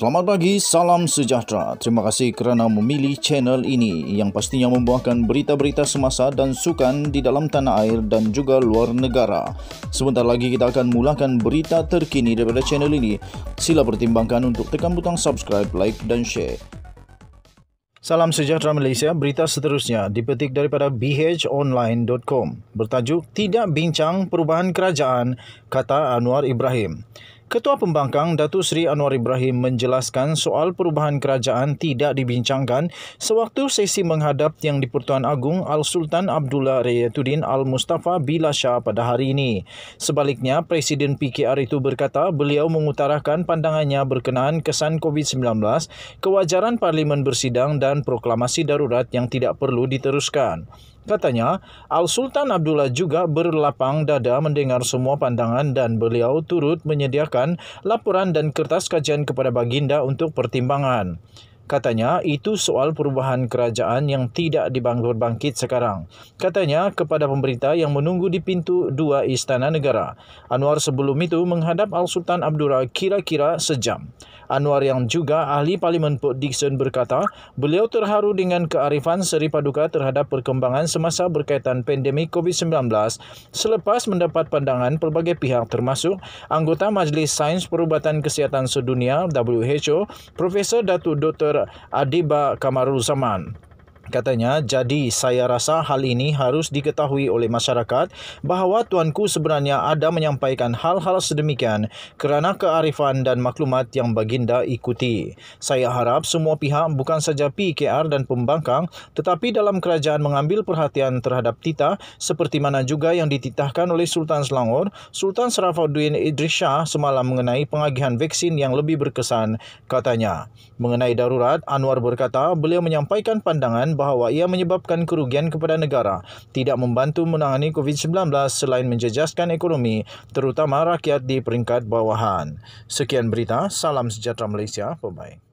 Selamat pagi, salam sejahtera. Terima kasih kerana memilih channel ini yang pastinya membawakan berita-berita semasa dan sukan di dalam tanah air dan juga luar negara. Sebentar lagi kita akan mulakan berita terkini daripada channel ini. Sila pertimbangkan untuk tekan butang subscribe, like dan share. Salam sejahtera Malaysia, berita seterusnya dipetik daripada bhonline.com bertajuk Tidak Bincang Perubahan Kerajaan, kata Anwar Ibrahim. Ketua Pembangkang Datuk Seri Anwar Ibrahim menjelaskan soal perubahan kerajaan tidak dibincangkan sewaktu sesi menghadap yang di Pertuan Agung Al Sultan Abdullah Rayatuddin Al Mustafa Bila Shah pada hari ini. Sebaliknya, Presiden PKR itu berkata beliau mengutarakan pandangannya berkenaan kesan COVID-19, kewajaran Parlimen bersidang dan proklamasi darurat yang tidak perlu diteruskan. Katanya, Al-Sultan Abdullah juga berlapang dada mendengar semua pandangan dan beliau turut menyediakan laporan dan kertas kajian kepada baginda untuk pertimbangan. Katanya, itu soal perubahan kerajaan yang tidak dibangun bangkit sekarang. Katanya, kepada pemerintah yang menunggu di pintu dua istana negara. Anwar sebelum itu menghadap Al-Sultan Abdullah kira-kira sejam. Anwar yang juga ahli Parlimen Port Dixon berkata, beliau terharu dengan kearifan Seri Paduka terhadap perkembangan semasa berkaitan pandemik COVID-19 selepas mendapat pandangan pelbagai pihak termasuk anggota Majlis Sains Perubatan Kesihatan Sedunia WHO, Profesor Datuk Dr. Adiba Kamaruzaman. Zaman. Katanya, jadi saya rasa hal ini harus diketahui oleh masyarakat bahawa tuanku sebenarnya ada menyampaikan hal-hal sedemikian kerana kearifan dan maklumat yang baginda ikuti. Saya harap semua pihak bukan saja PKR dan pembangkang tetapi dalam kerajaan mengambil perhatian terhadap Tita seperti mana juga yang dititahkan oleh Sultan Selangor, Sultan Sarafuddin Idris Shah semalam mengenai pengagihan vaksin yang lebih berkesan, katanya. Mengenai darurat, Anwar berkata beliau menyampaikan pandangan bahawa ia menyebabkan kerugian kepada negara, tidak membantu menangani COVID-19 selain menjejaskan ekonomi, terutama rakyat di peringkat bawahan. Sekian berita, salam sejahtera Malaysia, pembaik.